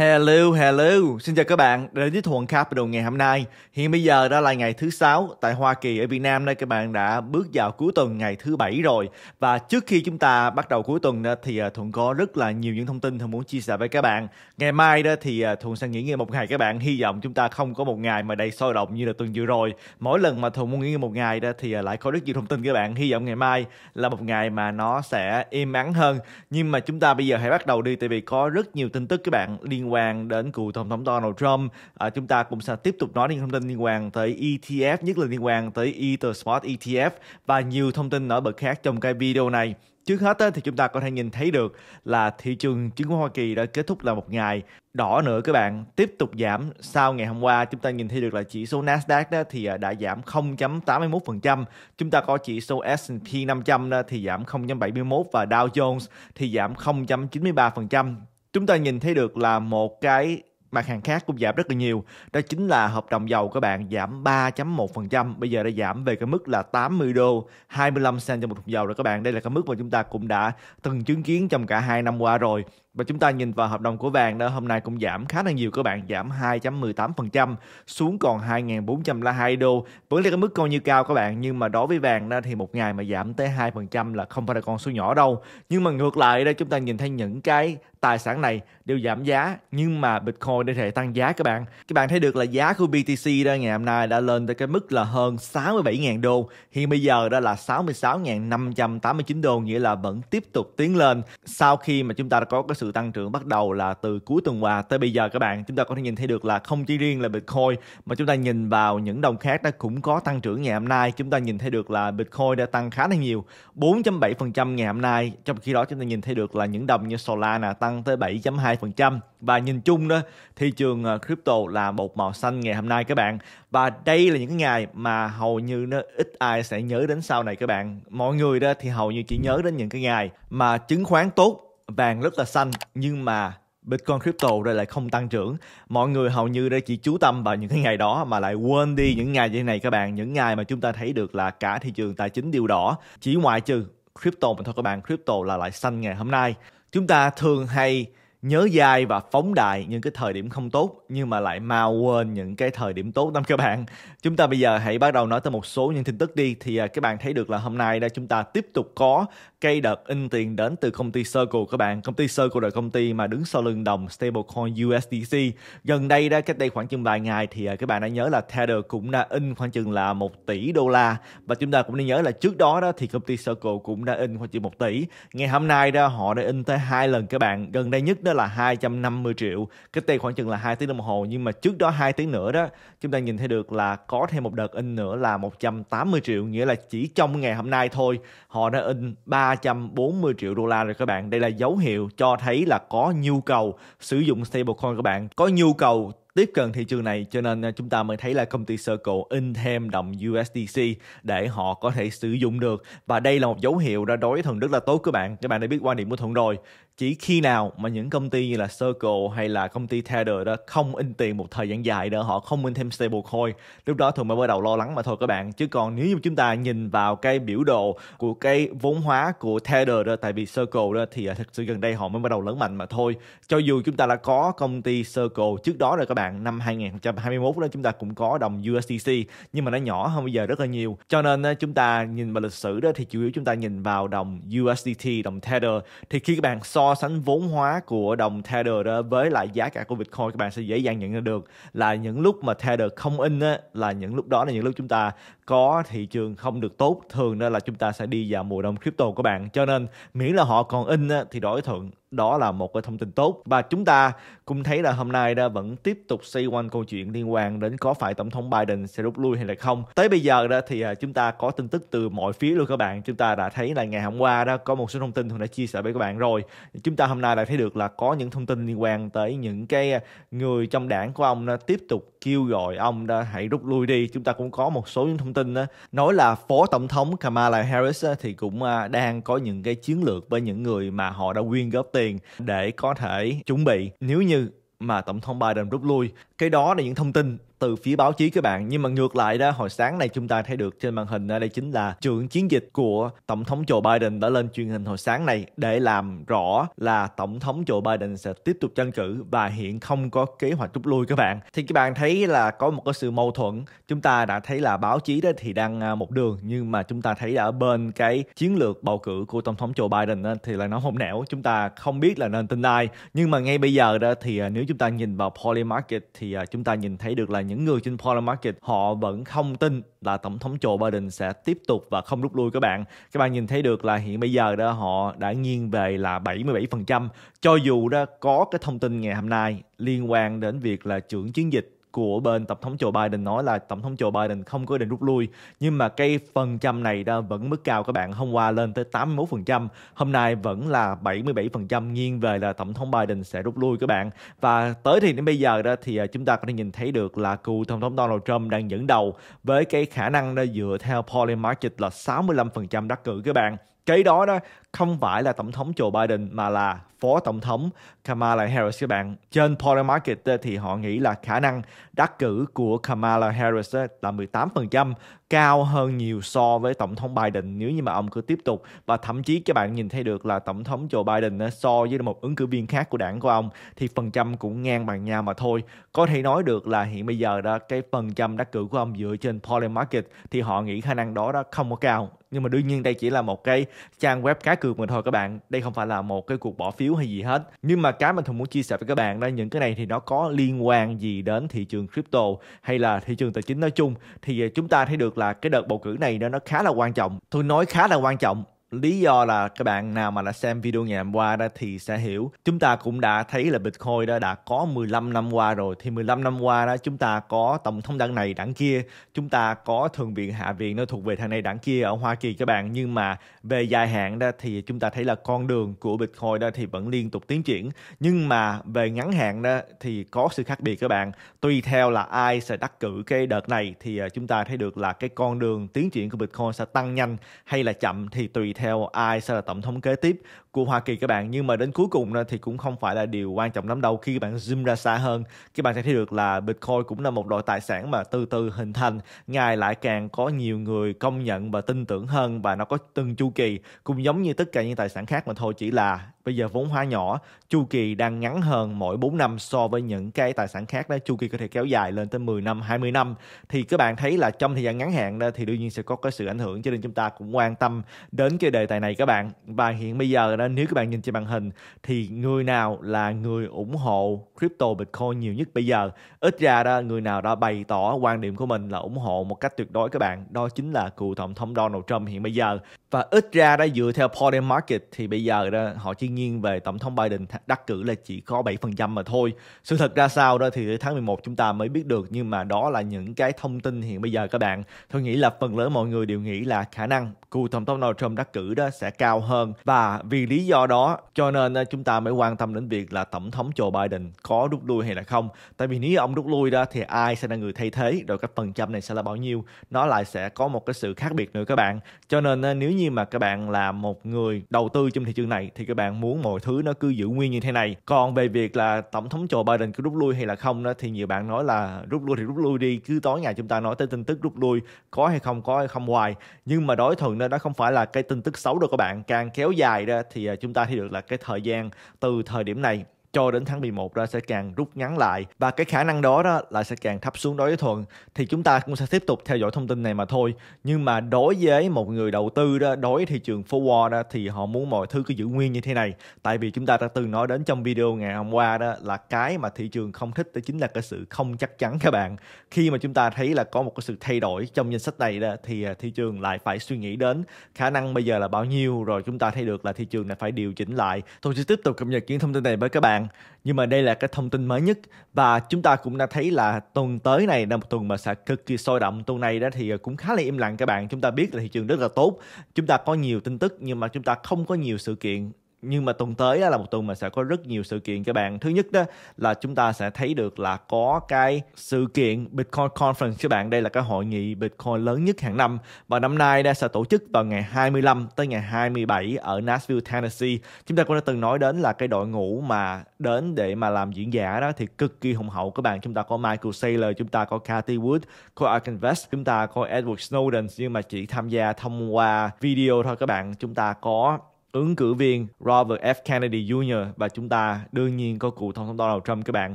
Hello, hello. Xin chào các bạn đến với Thuận đầu ngày hôm nay. Hiện bây giờ đó là ngày thứ sáu tại Hoa Kỳ ở Việt Nam đây các bạn đã bước vào cuối tuần ngày thứ bảy rồi. Và trước khi chúng ta bắt đầu cuối tuần đó thì à, Thuận có rất là nhiều những thông tin Thuận muốn chia sẻ với các bạn. Ngày mai đó thì à, Thuận sẽ nghỉ ngơi một ngày các bạn. Hy vọng chúng ta không có một ngày mà đầy sôi động như là tuần vừa rồi. Mỗi lần mà Thuận muốn nghỉ ngơi một ngày đó thì à, lại có rất nhiều thông tin các bạn. Hy vọng ngày mai là một ngày mà nó sẽ im ắng hơn. Nhưng mà chúng ta bây giờ hãy bắt đầu đi tại vì có rất nhiều tin tức các bạn liên quan đến cựu tổng thống Donald Trump. À, chúng ta cũng sẽ tiếp tục nói những thông tin liên quan tới ETF, nhất là liên quan tới Ether ETF và nhiều thông tin nổi bật khác trong cái video này. Trước hết thì chúng ta có thể nhìn thấy được là thị trường chứng khoán Hoa Kỳ đã kết thúc là một ngày đỏ nữa các bạn tiếp tục giảm sau ngày hôm qua chúng ta nhìn thấy được là chỉ số Nasdaq đó thì à, đã giảm 0.81% chúng ta có chỉ số S&P 500 đó thì giảm 0.71 và Dow Jones thì giảm 0.93% chúng ta nhìn thấy được là một cái mặt hàng khác cũng giảm rất là nhiều đó chính là hợp đồng dầu các bạn giảm 3.1% bây giờ đã giảm về cái mức là 80 đô 25 cent cho một thùng dầu rồi các bạn đây là cái mức mà chúng ta cũng đã từng chứng kiến trong cả hai năm qua rồi và chúng ta nhìn vào hợp đồng của vàng đó hôm nay cũng giảm khá là nhiều các bạn giảm 2.18% xuống còn 2.402 đô vẫn là cái mức coi như cao các bạn nhưng mà đối với vàng đó thì một ngày mà giảm tới 2% là không phải là con số nhỏ đâu nhưng mà ngược lại đây chúng ta nhìn thấy những cái tài sản này đều giảm giá nhưng mà Bitcoin đã thể tăng giá các bạn. Các bạn thấy được là giá của BTC đó ngày hôm nay đã lên tới cái mức là hơn 67.000 đô. Hiện bây giờ đó là 66.589 đô nghĩa là vẫn tiếp tục tiến lên sau khi mà chúng ta đã có cái sự tăng trưởng bắt đầu là từ cuối tuần qua tới bây giờ các bạn chúng ta có thể nhìn thấy được là không chỉ riêng là Bitcoin mà chúng ta nhìn vào những đồng khác nó cũng có tăng trưởng ngày hôm nay chúng ta nhìn thấy được là Bitcoin đã tăng khá là nhiều 4.7% ngày hôm nay trong khi đó chúng ta nhìn thấy được là những đồng như Solana tăng tăng tới 7.2% và nhìn chung đó thị trường ờ, crypto là một màu xanh ngày hôm nay các bạn và đây là những cái ngày mà hầu như nó ít ai sẽ nhớ đến sau này các bạn mọi người đó thì hầu như chỉ nhớ đến những cái ngày mà chứng khoán tốt vàng rất là xanh nhưng mà Bitcoin crypto đây lại không tăng trưởng. Mọi người hầu như đây chỉ chú tâm vào những cái ngày đó mà lại quên đi những ngày như thế này các bạn, những ngày mà chúng ta thấy được là cả thị trường tài chính đều đỏ, chỉ ngoại trừ crypto mà thôi các bạn, crypto là lại xanh ngày hôm nay chúng ta thường hay nhớ dài và phóng đại những cái thời điểm không tốt nhưng mà lại mau quên những cái thời điểm tốt lắm các bạn Chúng ta bây giờ hãy bắt đầu nói tới một số những tin tức đi. Thì à, các bạn thấy được là hôm nay đã chúng ta tiếp tục có cây đợt in tiền đến từ công ty Circle các bạn. Công ty Circle là công ty mà đứng sau lưng đồng stablecoin USDC. Gần đây đó cách đây khoảng chừng vài ngày thì à, các bạn đã nhớ là Tether cũng đã in khoảng chừng là 1 tỷ đô la và chúng ta cũng nên nhớ là trước đó đó thì công ty Circle cũng đã in khoảng chừng 1 tỷ. Ngày hôm nay đó họ đã in tới hai lần các bạn. Gần đây nhất đó là 250 triệu. Cách đây khoảng chừng là hai tiếng đồng hồ nhưng mà trước đó hai tiếng nữa đó chúng ta nhìn thấy được là có thêm một đợt in nữa là 180 triệu nghĩa là chỉ trong ngày hôm nay thôi họ đã in 340 triệu đô la rồi các bạn đây là dấu hiệu cho thấy là có nhu cầu sử dụng stablecoin các bạn có nhu cầu tiếp cận thị trường này cho nên à, chúng ta mới thấy là công ty Circle in thêm đồng USDC để họ có thể sử dụng được và đây là một dấu hiệu đã đối với thần rất là tốt các bạn các bạn đã biết quan điểm của thuận rồi chỉ khi nào mà những công ty như là Circle hay là công ty Tether đó không in tiền một thời gian dài nữa họ không in thêm stablecoin lúc đó thường mới bắt đầu lo lắng mà thôi các bạn chứ còn nếu như chúng ta nhìn vào cái biểu đồ của cái vốn hóa của Tether đó tại vì Circle đó thì à, thực sự gần đây họ mới bắt đầu lớn mạnh mà thôi cho dù chúng ta đã có công ty Circle trước đó rồi các bạn năm 2021 đó chúng ta cũng có đồng USDC nhưng mà nó nhỏ hơn bây giờ rất là nhiều cho nên chúng ta nhìn vào lịch sử đó thì chủ yếu chúng ta nhìn vào đồng USDT đồng Tether thì khi các bạn so so sánh vốn hóa của đồng Tether đó với lại giá cả của Bitcoin các bạn sẽ dễ dàng nhận ra được là những lúc mà Tether không in á, là những lúc đó là những lúc chúng ta có thị trường không được tốt thường đó là chúng ta sẽ đi vào mùa đông crypto các bạn cho nên miễn là họ còn in á, thì đổi thuận đó là một cái thông tin tốt và chúng ta cũng thấy là hôm nay đã vẫn tiếp tục xoay quanh câu chuyện liên quan đến có phải tổng thống Biden sẽ rút lui hay là không tới bây giờ đó thì à, chúng ta có tin tức từ mọi phía luôn các bạn chúng ta đã thấy là ngày hôm qua đó có một số thông tin tôi đã chia sẻ với các bạn rồi chúng ta hôm nay lại thấy được là có những thông tin liên quan tới những cái người trong đảng của ông tiếp tục kêu gọi ông đó hãy rút lui đi chúng ta cũng có một số những thông tin đó, nói là phó tổng thống Kamala Harris thì cũng à, đang có những cái chiến lược với những người mà họ đã quyên góp tiền để có thể chuẩn bị nếu như mà tổng thống Biden rút lui. Cái đó là những thông tin từ phía báo chí các bạn nhưng mà ngược lại đó hồi sáng này chúng ta thấy được trên màn hình đây chính là trưởng chiến dịch của tổng thống Joe Biden đã lên truyền hình hồi sáng này để làm rõ là tổng thống Joe Biden sẽ tiếp tục tranh cử và hiện không có kế hoạch rút lui các bạn thì các bạn thấy là có một cái sự mâu thuẫn chúng ta đã thấy là báo chí đó thì đang à, một đường nhưng mà chúng ta thấy ở bên cái chiến lược bầu cử của tổng thống Joe Biden đó, thì là nó hỗn nẻo chúng ta không biết là nên tin ai nhưng mà ngay bây giờ đó thì à, nếu chúng ta nhìn vào Polymarket thì à, chúng ta nhìn thấy được là những người trên Polar Market họ vẫn không tin là tổng thống Joe Biden sẽ tiếp tục và không rút lui các bạn. Các bạn nhìn thấy được là hiện bây giờ đó họ đã nghiêng về là 77% cho dù đó có cái thông tin ngày hôm nay liên quan đến việc là trưởng chiến dịch của bên tổng thống Joe Biden nói là tổng thống Joe Biden không có định rút lui nhưng mà cái phần trăm này đã vẫn mức cao các bạn hôm qua lên tới 81% hôm nay vẫn là 77% nghiêng về là tổng thống Biden sẽ rút lui các bạn và tới thì đến bây giờ đó thì à, chúng ta có thể nhìn thấy được là cựu tổng thống Donald Trump đang dẫn đầu với cái khả năng đó dựa theo polling market là 65% đắc cử các bạn cái đó đó không phải là tổng thống Joe Biden mà là phó tổng thống Kamala Harris các bạn. Trên Polar Market thì họ nghĩ là khả năng đắc cử của Kamala Harris là 18%, cao hơn nhiều so với tổng thống Biden nếu như mà ông cứ tiếp tục và thậm chí các bạn nhìn thấy được là tổng thống Joe Biden so với một ứng cử viên khác của đảng của ông thì phần trăm cũng ngang bằng nhau mà thôi. Có thể nói được là hiện bây giờ đó cái phần trăm đắc cử của ông dựa trên Polar Market thì họ nghĩ khả năng đó đó không có cao. Nhưng mà đương nhiên đây chỉ là một cái trang web cá cược mà thôi các bạn. Đây không phải là một cái cuộc bỏ phiếu yếu hay gì hết nhưng mà cái mình thùng muốn chia sẻ với các bạn đó những cái này thì nó có liên quan gì đến thị trường crypto hay là thị trường tài chính nói chung thì à, chúng ta thấy được là cái đợt bầu cử này nó khá là quan trọng tôi nói khá là quan trọng lý do là các bạn nào mà đã xem video ngày hôm qua đó thì sẽ hiểu chúng ta cũng đã thấy là Bitcoin đó đã có 15 năm qua rồi thì 15 năm qua đó chúng ta có tổng thống đảng này đảng kia chúng ta có thượng viện hạ viện nó thuộc về thằng này đảng kia ở Hoa Kỳ các bạn nhưng mà về dài hạn đó thì chúng ta thấy là con đường của Bitcoin đó thì vẫn liên tục tiến triển nhưng mà về ngắn hạn đó thì có sự khác biệt các bạn tùy theo là ai sẽ đắc cử cái đợt này thì à, chúng ta thấy được là cái con đường tiến triển của Bitcoin sẽ tăng nhanh hay là chậm thì tùy theo theo ai sẽ là tổng thống kế tiếp của Hoa Kỳ các bạn nhưng mà đến cuối cùng thì cũng không phải là điều quan trọng lắm đâu khi các bạn zoom ra xa hơn các bạn sẽ thấy được là Bitcoin cũng là một loại tài sản mà từ từ hình thành ngày lại càng có nhiều người công nhận và tin tưởng hơn và nó có từng chu kỳ cũng giống như tất cả những tài sản khác mà thôi chỉ là bây giờ vốn hóa nhỏ chu kỳ đang ngắn hơn mỗi 4 năm so với những cái tài sản khác đó chu kỳ có thể kéo dài lên tới 10 năm 20 năm thì các bạn thấy là trong thời gian ngắn hạn đó thì đương nhiên sẽ có cái sự ảnh hưởng cho nên chúng ta cũng quan tâm đến cái đề tài này các bạn và hiện bây giờ đó nếu các bạn nhìn trên màn hình thì người nào là người ủng hộ crypto bitcoin nhiều nhất bây giờ ít ra đó người nào đã bày tỏ quan điểm của mình là ủng hộ một cách tuyệt đối các bạn đó chính là cựu tổng thống Donald Trump hiện bây giờ và ít ra đã dựa theo Poll and Market thì bây giờ đó họ chỉ nghiêng về tổng thống Biden đắc cử là chỉ có 7% mà thôi. Sự thật ra sao đó thì tháng 11 chúng ta mới biết được nhưng mà đó là những cái thông tin hiện bây giờ các bạn. Tôi nghĩ là phần lớn mọi người đều nghĩ là khả năng cựu tổng thống Donald Trump đắc cử đó sẽ cao hơn và vì lý do đó cho nên ờ, chúng ta mới quan tâm đến việc là tổng thống Joe Biden có rút lui hay là không. Tại vì nếu ông rút lui đó thì ai sẽ là người thay thế rồi cái phần trăm này sẽ là bao nhiêu nó lại sẽ có một cái sự khác biệt nữa các bạn. Cho nên ờ, nếu như như mà các bạn là một người đầu tư trong thị trường này thì các bạn muốn mọi thứ nó cứ giữ nguyên như thế này còn về việc là tổng thống Joe Biden cứ rút lui hay là không đó thì nhiều bạn nói là rút lui thì rút lui đi cứ tối ngày chúng ta nói tới tin tức rút lui có hay không có hay không hoài nhưng mà đối thuận đó đó không phải là cái tin tức xấu đâu các bạn càng kéo dài ra thì à, chúng ta thấy được là cái thời gian từ thời điểm này cho đến tháng 11 ra sẽ càng rút ngắn lại và cái khả năng đó đó là sẽ càng thấp xuống đối với Thuận thì chúng ta cũng sẽ tiếp tục theo dõi thông tin này mà thôi nhưng mà đối với một người đầu tư đó đối với thị trường forward đó thì họ muốn mọi thứ cứ giữ nguyên như thế này tại vì chúng ta đã từng nói đến trong video ngày hôm qua đó là cái mà thị trường không thích đó chính là cái sự không chắc chắn các bạn khi mà chúng ta thấy là có một cái sự thay đổi trong danh sách này đó thì à, thị trường lại phải suy nghĩ đến khả năng bây giờ là bao nhiêu rồi chúng ta thấy được là thị trường này phải điều chỉnh lại tôi sẽ tiếp tục cập nhật những thông tin này với các bạn bạn. Nhưng mà đây là cái thông tin mới nhất và chúng ta cũng đã thấy là tuần tới này là một tuần mà sẽ cực kỳ sôi động. Tuần này đó thì cũng khá là im lặng các bạn. Chúng ta biết là thị trường rất là tốt. Chúng ta có nhiều tin tức nhưng mà chúng ta không có nhiều sự kiện nhưng mà tuần tới là một tuần mà sẽ có rất nhiều sự kiện các bạn thứ nhất đó là chúng ta sẽ thấy được là có cái sự kiện Bitcoin Conference các bạn đây là cái hội nghị Bitcoin lớn nhất hàng năm và năm nay đã sẽ tổ chức vào ngày 25 tới ngày 27 ở Nashville Tennessee chúng ta cũng đã từng nói đến là cái đội ngũ mà đến để mà làm diễn giả đó thì cực kỳ hùng hậu các bạn chúng ta có Michael Saylor chúng ta có Cathy Wood có Ark Invest chúng ta có Edward Snowden nhưng mà chỉ tham gia thông qua video thôi các bạn chúng ta có ứng cử viên Robert F. Kennedy Jr. và chúng ta đương nhiên có cụ thông thống Donald Trump các bạn.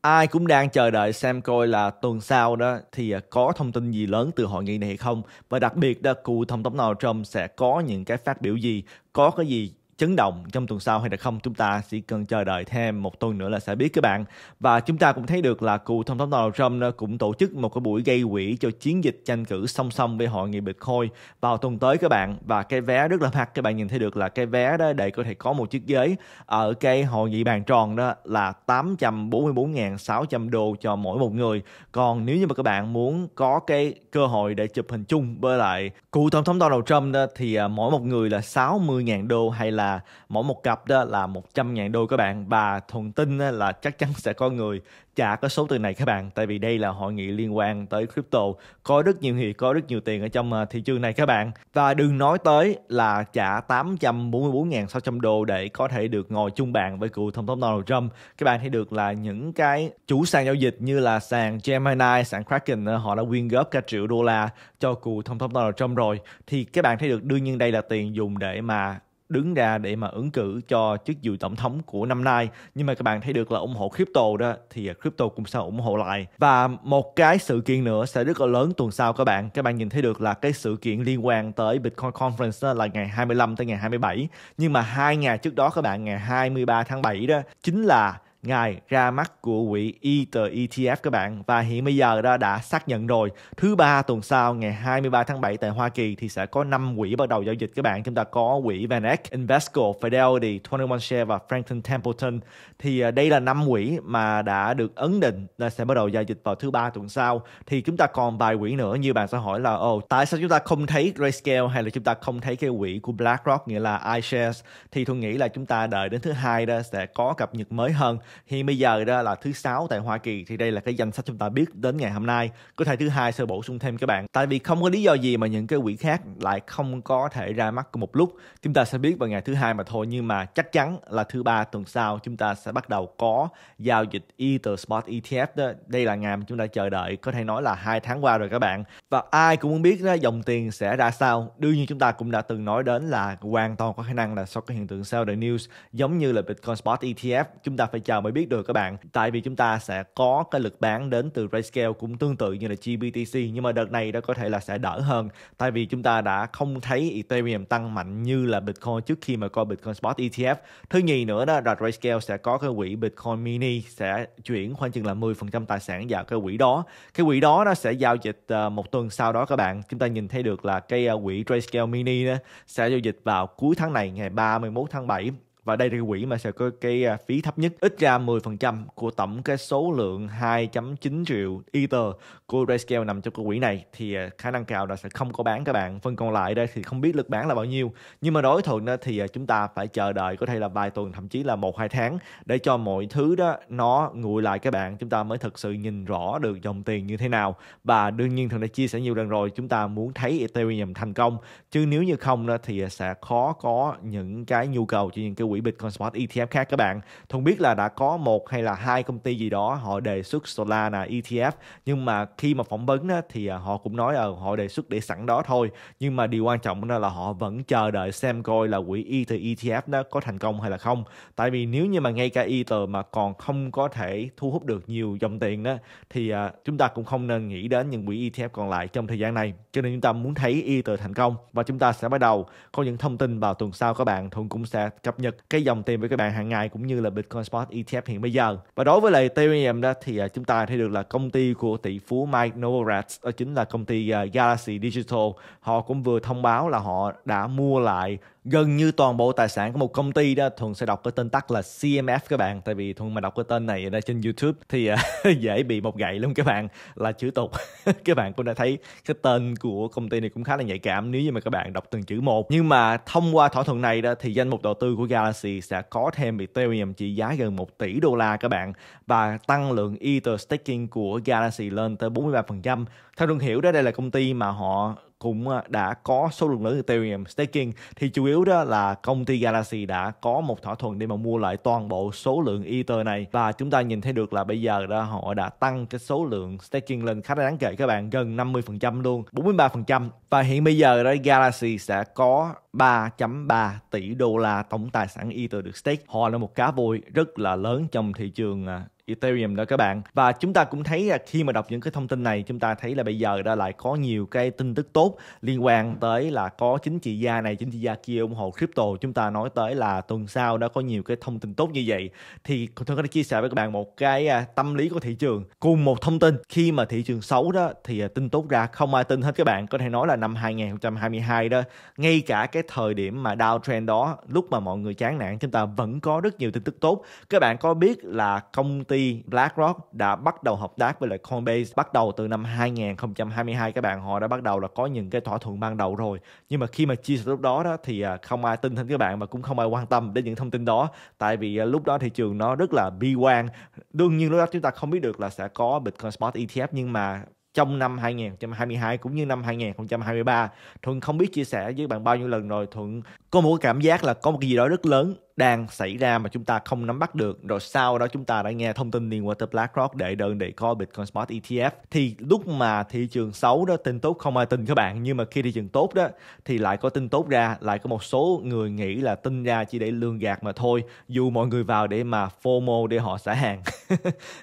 Ai cũng đang chờ đợi xem coi là tuần sau đó thì à, có thông tin gì lớn từ hội nghị này hay không và đặc biệt là cụ thông thống Donald Trump sẽ có những cái phát biểu gì, có cái gì chấn động trong tuần sau hay là không chúng ta chỉ cần chờ đợi thêm một tuần nữa là sẽ biết các bạn và chúng ta cũng thấy được là cựu tổng thống Donald Trump ờ, cũng tổ chức một cái buổi gây quỹ cho chiến dịch tranh cử song song với hội nghị Bitcoin vào tuần tới các bạn và cái vé rất là mắc các bạn nhìn thấy được là cái vé đó để có thể có một chiếc ghế ở cái hội nghị bàn tròn đó là 844.600 đô cho mỗi một người còn nếu như mà các bạn muốn có cái cơ hội để chụp hình chung với lại cựu tổng thống Donald Trump đó thì ờ, mỗi một người là 60.000 đô hay là là mỗi một cặp đó là 100 ngàn đô các bạn và thuần tin là chắc chắn sẽ có người trả cái số tiền này các bạn tại vì đây là hội nghị liên quan tới crypto có rất nhiều người có rất nhiều tiền ở trong ờ, thị trường này các bạn và đừng nói tới là trả 844.600 đô để có thể được ngồi chung bàn với cựu tổng thống Donald Trump các bạn thấy được là những cái chủ sàn giao dịch như là sàn Gemini, sàn Kraken ờ, họ đã quyên góp cả triệu đô la cho cựu tổng thống Donald Trump rồi thì các bạn thấy được đương nhiên đây là tiền dùng để mà đứng ra để mà ứng cử cho chức vụ tổng thống của năm nay nhưng mà các bạn thấy được là ủng hộ crypto đó thì à, crypto cũng sẽ ủng hộ lại và một cái sự kiện nữa sẽ rất là lớn tuần sau các bạn các bạn nhìn thấy được là cái sự kiện liên quan tới Bitcoin Conference đó là ngày 25 tới ngày 27 nhưng mà hai ngày trước đó các bạn ngày 23 tháng 7 đó chính là ngày ra mắt của quỹ Ether ETF các bạn và hiện bây giờ đó đã xác nhận rồi. Thứ ba tuần sau ngày 23 tháng 7 tại Hoa Kỳ thì sẽ có 5 quỹ bắt đầu giao dịch các bạn. Chúng ta có quỹ VanEck, Invesco, Fidelity, 21 Share và Franklin Templeton. Thì à, đây là 5 quỹ mà đã được ấn định là sẽ bắt đầu giao dịch vào thứ ba tuần sau. Thì chúng ta còn vài quỹ nữa như bạn sẽ hỏi là ồ tại sao chúng ta không thấy Grayscale hay là chúng ta không thấy cái quỹ của BlackRock nghĩa là iShares thì tôi nghĩ là chúng ta đợi đến thứ hai đó sẽ có cập nhật mới hơn thì bây giờ đó là thứ sáu tại Hoa Kỳ thì đây là cái danh sách chúng ta biết đến ngày hôm nay có thể thứ hai sẽ bổ sung thêm các bạn tại vì không có lý do gì mà những cái quỹ khác lại không có thể ra mắt cùng một lúc chúng ta sẽ biết vào ngày thứ hai mà thôi nhưng mà chắc chắn là thứ ba tuần sau chúng ta sẽ bắt đầu có giao dịch Ether Spot ETF đó. đây là ngày mà chúng ta chờ đợi có thể nói là hai tháng qua rồi các bạn và ai cũng muốn biết đó, dòng tiền sẽ ra sao đương nhiên chúng ta cũng đã từng nói đến là hoàn toàn có khả năng là sau cái hiện tượng sao the news giống như là Bitcoin Spot ETF chúng ta phải chờ mới biết được các bạn tại vì chúng ta sẽ có cái lực bán đến từ RayScale cũng tương tự như là GBTC nhưng mà đợt này nó có thể là sẽ đỡ hơn tại vì chúng ta đã không thấy Ethereum tăng mạnh như là Bitcoin trước khi mà có Bitcoin Spot ETF thứ nhì nữa đó là Grayscale sẽ có cái quỹ Bitcoin Mini sẽ chuyển khoảng chừng là 10% tài sản vào cái quỹ đó cái quỹ đó nó sẽ giao dịch ờ, một tuần sau đó các bạn chúng ta nhìn thấy được là cái ờ, quỹ RayScale Mini sẽ giao dịch vào cuối tháng này ngày 31 tháng 7 và đây là cái quỹ mà sẽ có cái à, phí thấp nhất ít ra 10% của tổng cái số lượng 2.9 triệu Ether của RayScale nằm trong cái quỹ này thì à, khả năng cao là sẽ không có bán các bạn phần còn lại đây thì không biết lực bán là bao nhiêu nhưng mà đối thuận thì à, chúng ta phải chờ đợi có thể là vài tuần thậm chí là một hai tháng để cho mọi thứ đó nó nguội lại các bạn chúng ta mới thực sự nhìn rõ được dòng tiền như thế nào và đương nhiên thường đã chia sẻ nhiều lần rồi chúng ta muốn thấy Ethereum thành công chứ nếu như không thì sẽ khó có những cái nhu cầu cho những cái quỹ quỹ Bitcoin Spot ETF khác các bạn. Thông biết là đã có một hay là hai công ty gì đó họ đề xuất Solana ETF nhưng mà khi mà phỏng vấn đó, thì à, họ cũng nói là họ đề xuất để sẵn đó thôi. Nhưng mà điều quan trọng đó là họ vẫn chờ đợi xem coi là quỹ Ether ETF nó có thành công hay là không. Tại vì nếu như mà ngay cả Ether mà còn không có thể thu hút được nhiều dòng tiền đó thì à, chúng ta cũng không nên nghĩ đến những quỹ ETF còn lại trong thời gian này. Cho nên chúng ta muốn thấy Ether thành công và chúng ta sẽ bắt đầu có những thông tin vào tuần sau các bạn Thuận cũng sẽ cập nhật cái dòng tiền với các bạn hàng ngày cũng như là Bitcoin Spot ETF hiện bây giờ. Và đối với lại Ethereum đó thì à, chúng ta thấy được là công ty của tỷ phú Mike Novogratz đó chính là công ty à, Galaxy Digital họ cũng vừa thông báo là họ đã mua lại gần như toàn bộ tài sản của một công ty đó thường sẽ đọc cái tên tắt là CMF các bạn tại vì thường mà đọc cái tên này ở đây trên YouTube thì à, dễ bị một gậy luôn các bạn là chữ tục các bạn cũng đã thấy cái tên của công ty này cũng khá là nhạy cảm nếu như mà các bạn đọc từng chữ một nhưng mà thông qua thỏa thuận này đó thì danh mục đầu tư của Galaxy sẽ có thêm Ethereum trị giá gần 1 tỷ đô la các bạn và tăng lượng Ether staking của Galaxy lên tới 43% theo Luân hiểu đó đây là công ty mà họ cũng ờ, đã có số lượng lớn Ethereum staking thì chủ yếu đó là công ty Galaxy đã có một thỏa thuận để mà mua lại toàn bộ số lượng Ether này và chúng ta nhìn thấy được là bây giờ đó họ đã tăng cái số lượng staking lên khá là đáng kể các bạn gần 50% luôn 43% và hiện bây giờ đó Galaxy sẽ có 3.3 tỷ đô la tổng tài sản Ether được stake họ là một cá voi rất là lớn trong thị trường ờ, Ethereum đó các bạn và chúng ta cũng thấy là khi mà đọc những cái thông tin này chúng ta thấy là bây giờ đã lại có nhiều cái tin tức tốt liên quan tới là có chính trị gia này chính trị gia kia ủng hộ crypto chúng ta nói tới là tuần sau đã có nhiều cái thông tin tốt như vậy thì tôi có thể chia sẻ với các bạn một cái à, tâm lý của thị trường cùng một thông tin khi mà thị trường xấu đó thì à, tin tốt ra không ai tin hết các bạn có thể nói là năm 2022 đó ngay cả cái thời điểm mà downtrend đó lúc mà mọi người chán nản chúng ta vẫn có rất nhiều tin tức tốt các bạn có biết là công ty ty BlackRock đã bắt đầu hợp tác với lại Coinbase bắt đầu từ năm 2022 các bạn họ đã bắt đầu là có những cái thỏa thuận ban đầu rồi nhưng mà khi mà chia sẻ lúc đó đó thì à, không ai tin thêm các bạn mà cũng không ai quan tâm đến những thông tin đó tại vì à, lúc đó thị trường nó rất là bi quan đương nhiên lúc đó chúng ta không biết được là sẽ có Bitcoin Spot ETF nhưng mà trong năm 2022 cũng như năm 2023 Thuận không biết chia sẻ với bạn bao nhiêu lần rồi Thuận có một cái cảm giác là có một cái gì đó rất lớn đang xảy ra mà chúng ta không nắm bắt được rồi sau đó chúng ta đã nghe thông tin liên quan tới BlackRock đệ đơn để coi Bitcoin Spot ETF thì lúc mà thị trường xấu đó tin tốt không ai tin các bạn nhưng mà khi thị trường tốt đó thì lại có tin tốt ra lại có một số người nghĩ là tin ra chỉ để lương gạt mà thôi dù mọi người vào để mà FOMO để họ xả hàng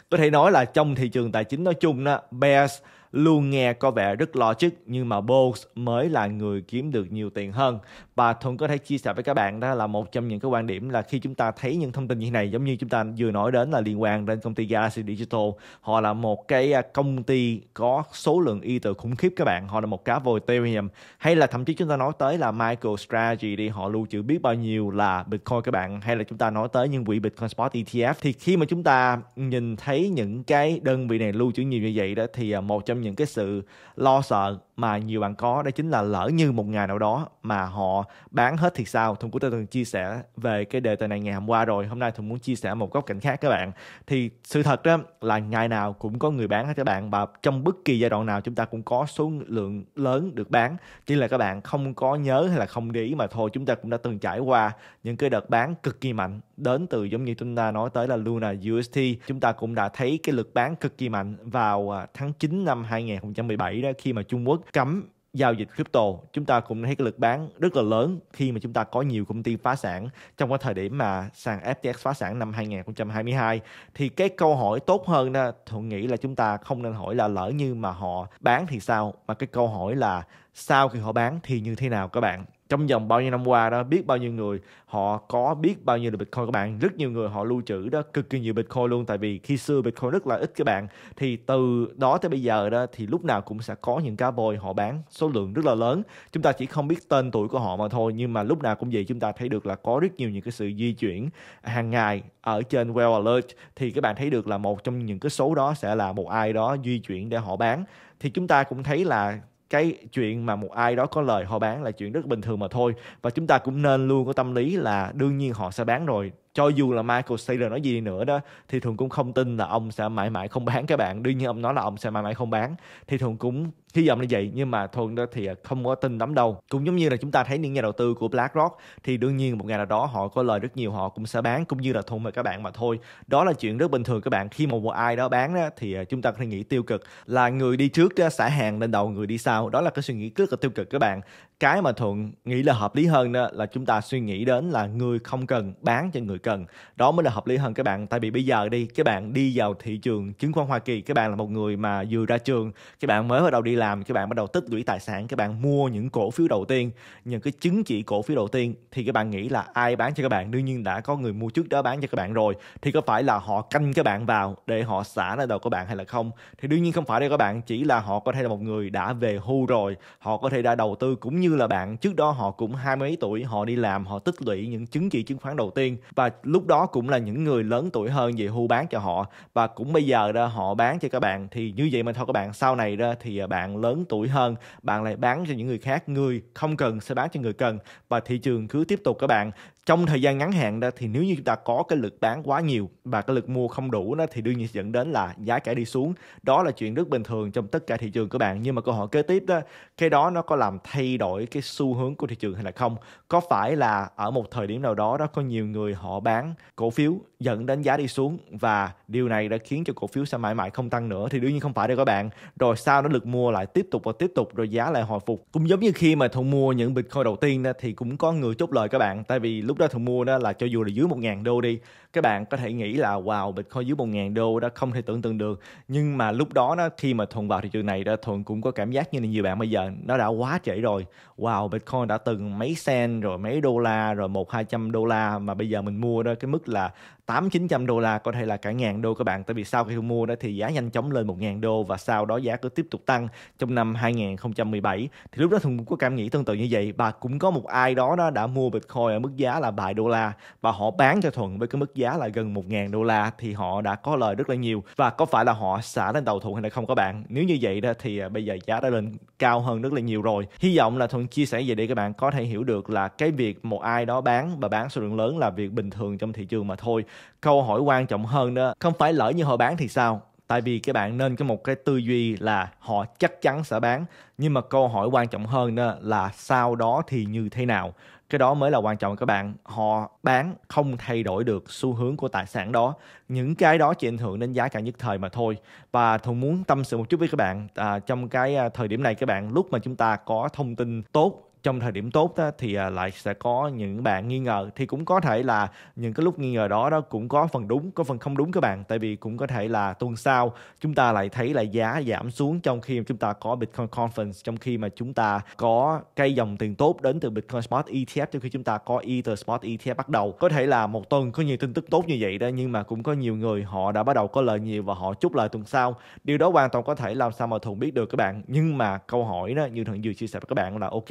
có thể nói là trong thị trường tài chính nói chung đó bears luôn nghe có vẻ rất logic nhưng mà Bulls mới là người kiếm được nhiều tiền hơn và thuận có thể chia sẻ với các bạn đó là một trong những cái quan điểm là khi chúng ta thấy những thông tin như thế này giống như chúng ta vừa nói đến là liên quan đến công ty Galaxy Digital họ là một cái à, công ty có số lượng y từ khủng khiếp các bạn họ là một cá voi Ethereum hay là thậm chí chúng ta nói tới là michael strategy đi họ lưu trữ biết bao nhiêu là Bitcoin các bạn hay là chúng ta nói tới những quỹ Bitcoin Spot ETF thì khi mà chúng ta nhìn thấy những cái đơn vị này lưu trữ nhiều như vậy đó thì à, một trong những cái sự lo sợ mà nhiều bạn có đó chính là lỡ như một ngày nào đó mà họ bán hết thì sao Thùng của tôi từng chia sẻ về cái đề tài này ngày hôm qua rồi hôm nay Thùng muốn chia sẻ một góc cạnh khác các bạn thì sự thật đó là ngày nào cũng có người bán hết các bạn và trong bất kỳ giai đoạn nào chúng ta cũng có số lượng lớn được bán chỉ là các bạn không có nhớ hay là không để ý mà thôi chúng ta cũng đã từng trải qua những cái đợt bán cực kỳ mạnh đến từ giống như chúng ta nói tới là Luna UST chúng ta cũng đã thấy cái lực bán cực kỳ mạnh vào à, tháng 9 năm 2017 đó khi mà Trung Quốc cấm giao dịch crypto chúng ta cũng thấy cái lực bán rất là lớn khi mà chúng ta có nhiều công ty phá sản trong cái thời điểm mà sàn FTX phá sản năm 2022 thì cái câu hỏi tốt hơn đó tôi nghĩ là chúng ta không nên hỏi là lỡ như mà họ bán thì sao mà cái câu hỏi là sau khi họ bán thì như thế nào các bạn trong vòng bao nhiêu năm qua đó biết bao nhiêu người họ có biết bao nhiêu là bitcoin các bạn rất nhiều người họ lưu trữ đó cực kỳ nhiều bitcoin luôn tại vì khi xưa bitcoin rất là ít các bạn thì từ đó tới bây giờ đó thì lúc nào cũng sẽ có những cá voi họ bán số lượng rất là lớn chúng ta chỉ không biết tên tuổi của họ mà thôi nhưng mà lúc nào cũng vậy chúng ta thấy được là có rất nhiều những cái sự di chuyển hàng ngày ở trên well alert thì các bạn thấy được là một trong những cái số đó sẽ là một ai đó di chuyển để họ bán thì chúng ta cũng thấy là cái chuyện mà một ai đó có lời họ bán là chuyện rất bình thường mà thôi và chúng ta cũng nên luôn có tâm lý là đương nhiên họ sẽ bán rồi cho dù là Michael Saylor nói gì đi nữa đó thì thường cũng không tin là ông sẽ mãi mãi không bán các bạn đương nhiên ông nói là ông sẽ mãi mãi không bán thì thường cũng hy vọng là vậy nhưng mà thường đó thì không có tin lắm đâu cũng giống như là chúng ta thấy những nhà đầu tư của BlackRock thì đương nhiên một ngày nào đó họ có lời rất nhiều họ cũng sẽ bán cũng như là thuận về các bạn mà thôi đó là chuyện rất bình thường các bạn khi mà một ai đó bán đó, thì à, chúng ta có thể nghĩ tiêu cực là người đi trước xả hàng lên đầu người đi sau đó là cái suy nghĩ rất là tiêu cực các bạn cái mà thuận nghĩ là hợp lý hơn đó là chúng ta suy nghĩ đến là người không cần bán cho người cần đó mới là hợp lý hơn các bạn tại vì bây giờ đi các bạn đi vào thị trường chứng khoán hoa kỳ các bạn là một người mà vừa ra trường các bạn mới bắt đầu đi làm các bạn bắt đầu tích lũy tài sản các bạn mua những cổ phiếu đầu tiên những cái chứng chỉ cổ phiếu đầu tiên thì các bạn nghĩ là ai bán cho các bạn đương nhiên đã có người mua trước đó bán cho các bạn rồi thì có phải là họ canh các bạn vào để họ xả ra đầu các bạn hay là không thì đương nhiên không phải đâu các bạn chỉ là họ có thể là một người đã về hưu rồi họ có thể đã đầu tư cũng như là bạn trước đó họ cũng hai mấy tuổi họ đi làm họ tích lũy những chứng chỉ chứng khoán đầu tiên và lúc đó cũng là những người lớn tuổi hơn về hưu bán cho họ và cũng bây giờ ra họ bán cho các bạn thì như vậy mà thôi các bạn sau này ra thì à, bạn lớn tuổi hơn bạn lại bán cho những người khác người không cần sẽ bán cho người cần và thị trường cứ tiếp tục các bạn trong thời gian ngắn hạn đó thì nếu như chúng ta có cái lực bán quá nhiều và cái lực mua không đủ đó thì đương nhiên dẫn đến là giá cả đi xuống đó là chuyện rất bình thường trong tất cả thị trường các bạn nhưng mà câu hỏi kế tiếp đó cái đó nó có làm thay đổi cái xu hướng của thị trường hay là không có phải là ở một thời điểm nào đó đó có nhiều người họ bán cổ phiếu dẫn đến giá đi xuống và điều này đã khiến cho cổ phiếu sẽ mãi mãi không tăng nữa thì đương nhiên không phải đâu các bạn rồi sau nó lực mua lại tiếp tục và tiếp tục rồi giá lại hồi phục cũng giống như khi mà thu mua những bitcoin đầu tiên đó thì cũng có người chốt lời các bạn tại vì lúc đó thường mua đó là cho dù là dưới 1.000 đô đi các bạn có thể nghĩ là wow Bitcoin dưới 1.000 đô đó không thể tưởng tượng được nhưng mà lúc đó đó khi mà Thuận vào thị trường này đó Thuận cũng có cảm giác như là nhiều bạn bây giờ nó đã quá trễ rồi wow Bitcoin đã từng mấy sen rồi mấy đô la rồi một hai trăm đô la mà bây giờ mình mua đó cái mức là tám chín trăm đô la có thể là cả ngàn đô các bạn tại vì sau khi mua đó thì giá nhanh chóng lên một ngàn đô và sau đó giá cứ tiếp tục tăng trong năm 2017 thì lúc đó cũng có cảm nghĩ tương tự như vậy và cũng có một ai đó đó đã mua Bitcoin ở mức giá là vài đô la và họ bán cho Thuận với cái mức giá là gần một ngàn đô la thì họ đã có lời rất là nhiều và có phải là họ xả lên đầu Thuận hay là không các bạn nếu như vậy đó thì à, bây giờ giá đã lên cao hơn rất là nhiều rồi hy vọng là Thuận chia sẻ về để các bạn có thể hiểu được là cái việc một ai đó bán và bán số lượng lớn là việc bình thường trong thị trường mà thôi câu hỏi quan trọng hơn đó không phải lỡ như họ bán thì sao tại vì các bạn nên có một cái tư duy là họ chắc chắn sẽ bán nhưng mà câu hỏi quan trọng hơn đó là sau đó thì như thế nào cái đó mới là quan trọng các bạn họ bán không thay đổi được xu hướng của tài sản đó những cái đó chỉ ảnh hưởng đến giá cả nhất thời mà thôi và thùng muốn tâm sự một chút với các bạn à, trong cái à, thời điểm này các bạn lúc mà chúng ta có thông tin tốt trong thời điểm tốt đó, thì à, lại sẽ có những bạn nghi ngờ thì cũng có thể là những cái lúc nghi ngờ đó đó cũng có phần đúng có phần không đúng các bạn tại vì cũng có thể là tuần sau chúng ta lại thấy là giá giảm xuống trong khi chúng ta có Bitcoin Conference trong khi mà chúng ta có cây dòng tiền tốt đến từ Bitcoin Spot ETF trong khi chúng ta có Ether Spot ETF bắt đầu có thể là một tuần có nhiều tin tức tốt như vậy đó nhưng mà cũng có nhiều người họ đã bắt đầu có lời nhiều và họ chúc lời tuần sau điều đó hoàn toàn có thể làm sao mà thuận biết được các bạn nhưng mà câu hỏi đó như thuận vừa chia sẻ với các bạn là ok